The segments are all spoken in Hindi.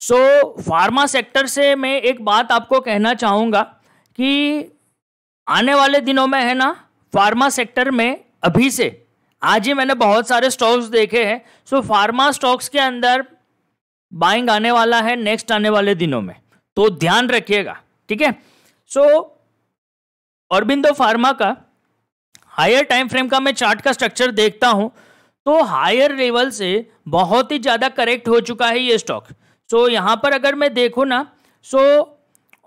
सो so, फार्मा सेक्टर से मैं एक बात आपको कहना चाहूँगा कि आने वाले दिनों में है ना फार्मा सेक्टर में अभी से आज ही मैंने बहुत सारे स्टॉक्स देखे हैं सो so, फार्मा स्टॉक्स के अंदर बाइंग आने वाला है नेक्स्ट आने वाले दिनों में तो ध्यान रखिएगा ठीक है सो औरबिंदो फार्मा का हायर टाइम फ्रेम का मैं चार्ट का स्ट्रक्चर देखता हूँ तो हायर लेवल से बहुत ही ज़्यादा करेक्ट हो चुका है ये स्टॉक सो so, यहाँ पर अगर मैं देखूँ ना so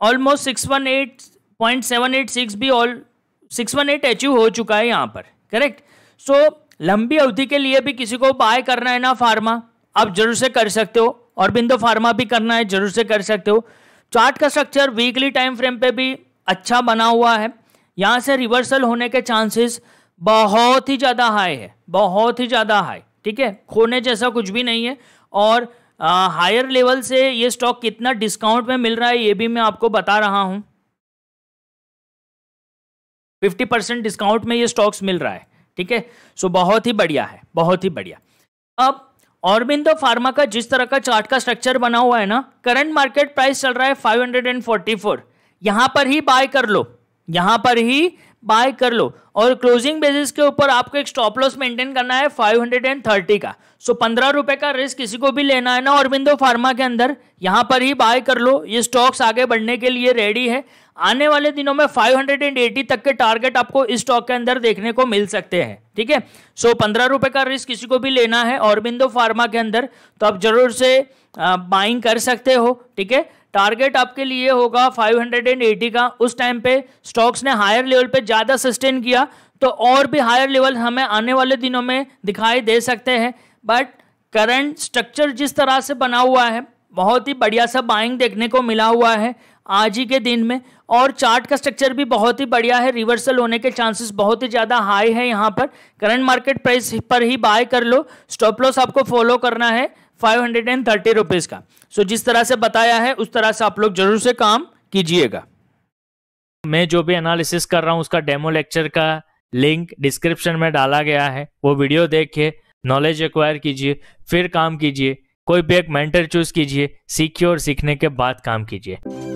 almost six one eight point seven eight six भी all six one eight achieve हो चुका है यहाँ पर करेक्ट सो so, लंबी अवधि के लिए भी किसी को बाय करना है ना फार्मा आप जरूर से कर सकते हो और बिंदो फार्मा भी करना है जरूर से कर सकते हो चार्ट का स्ट्रक्चर वीकली टाइम फ्रेम पे भी अच्छा बना हुआ है यहाँ से रिवर्सल होने के चांसेस बहुत ही ज़्यादा हाई है बहुत ही ज़्यादा हाई ठीक है खोने जैसा कुछ भी नहीं है और हायर लेवल से ये स्टॉक कितना डिस्काउंट में मिल रहा है ये भी मैं आपको बता रहा हूं फिफ्टी परसेंट डिस्काउंट में ये स्टॉक्स मिल रहा है ठीक है सो बहुत ही बढ़िया है बहुत ही बढ़िया अब औरबिंदो फार्मा का जिस तरह का चार्ट का स्ट्रक्चर बना हुआ है ना करंट मार्केट प्राइस चल रहा है 544 यहां पर ही बाय कर लो यहां पर ही बाय कर लो और क्लोजिंग बेसिस के ऊपर आपको एक स्टॉप लॉस मेंटेन करना है 530 का सो पंद्रह रुपए का रिस्क किसी को भी लेना है ना औरबिंदो फार्मा के अंदर यहाँ पर ही बाय कर लो ये स्टॉक्स आगे बढ़ने के लिए रेडी है आने वाले दिनों में 580 तक के टारगेट आपको इस स्टॉक के अंदर देखने को मिल सकते हैं ठीक है सो पंद्रह रुपए का रिस्क किसी को भी लेना है औरबिंदो फार्मा के अंदर तो आप जरूर से बाइंग कर सकते हो ठीक है टारगेट आपके लिए होगा 580 का उस टाइम पे स्टॉक्स ने हायर लेवल पे ज़्यादा सस्टेन किया तो और भी हायर लेवल हमें आने वाले दिनों में दिखाई दे सकते हैं बट करंट स्ट्रक्चर जिस तरह से बना हुआ है बहुत ही बढ़िया सा बाइंग देखने को मिला हुआ है आज ही के दिन में और चार्ट का स्ट्रक्चर भी बहुत ही बढ़िया है रिवर्सल होने के चांसेस बहुत ही ज़्यादा हाई है यहाँ पर करंट मार्केट प्राइस पर ही बाय कर लो स्टॉप लॉस आपको फॉलो करना है five hundred and thirty rupees का सो जिस तरह से बताया है उस तरह से आप लोग जरूर से काम कीजिएगा मैं जो भी एनालिसिस कर रहा हूँ उसका डेमो लेक्चर का लिंक डिस्क्रिप्शन में डाला गया है वो वीडियो देखिए नॉलेज एक्वायर कीजिए फिर काम कीजिए कोई भी एक मेंटर चूज कीजिए सीखिए और सीखने के बाद काम कीजिए